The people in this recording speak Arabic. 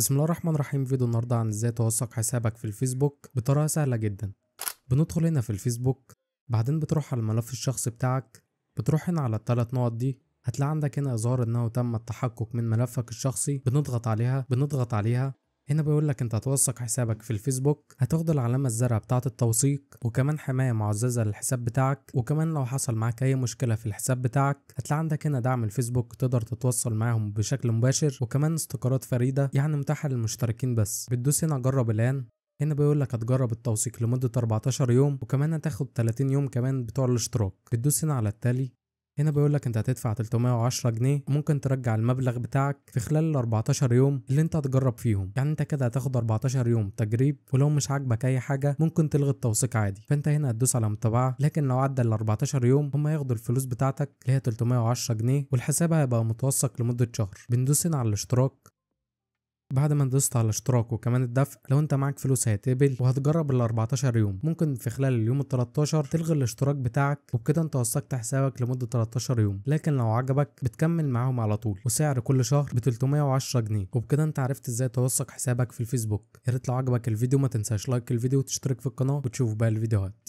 بسم الله الرحمن الرحيم فيديو النهارده عن ازاي توثق حسابك في الفيسبوك بطريقه سهله جدا بندخل هنا في الفيسبوك بعدين بتروح على الملف الشخصي بتاعك بتروح هنا على الثلاث نقط دي هتلاقي عندك هنا إظهار إنه تم التحقق من ملفك الشخصي بنضغط عليها بنضغط عليها هنا بيقول لك انت هتوثق حسابك في الفيسبوك هتاخد العلامه الزرقاء بتاعه التوثيق وكمان حمايه معززه للحساب بتاعك وكمان لو حصل معاك اي مشكله في الحساب بتاعك هتلاقي عندك هنا دعم الفيسبوك تقدر تتواصل معاهم بشكل مباشر وكمان استقرارات فريده يعني متاحه للمشتركين بس بتدوس هنا جرب الان هنا بيقول لك هتجرب التوثيق لمدة 14 يوم وكمان هتاخد 30 يوم كمان بتوع الاشتراك بتدوس هنا على التالي هنا بيقول لك انت هتدفع 310 جنيه ممكن ترجع المبلغ بتاعك في خلال ال 14 يوم اللي انت هتجرب فيهم يعني انت كده هتاخد 14 يوم تجريب ولو مش عاجبك اي حاجه ممكن تلغي التوثيق عادي فانت هنا هتدوس على متابعه لكن لو عدى ال 14 يوم هم هياخدوا الفلوس بتاعتك اللي هي 310 جنيه والحساب هيبقى متوثق لمده شهر بندوس هنا على الاشتراك بعد ما ندست على اشتراك وكمان الدفع لو انت معاك فلوس هيتقبل وهتجرب ال 14 يوم ممكن في خلال اليوم ال 13 تلغي الاشتراك بتاعك وبكده انت وثقت حسابك لمده 13 يوم لكن لو عجبك بتكمل معاهم على طول وسعر كل شهر ب 310 جنيه وبكده انت عرفت ازاي توثق حسابك في الفيسبوك يا ريت لو عجبك الفيديو ما تنساش لايك الفيديو وتشترك في القناه وتشوف بقى الفيديوهات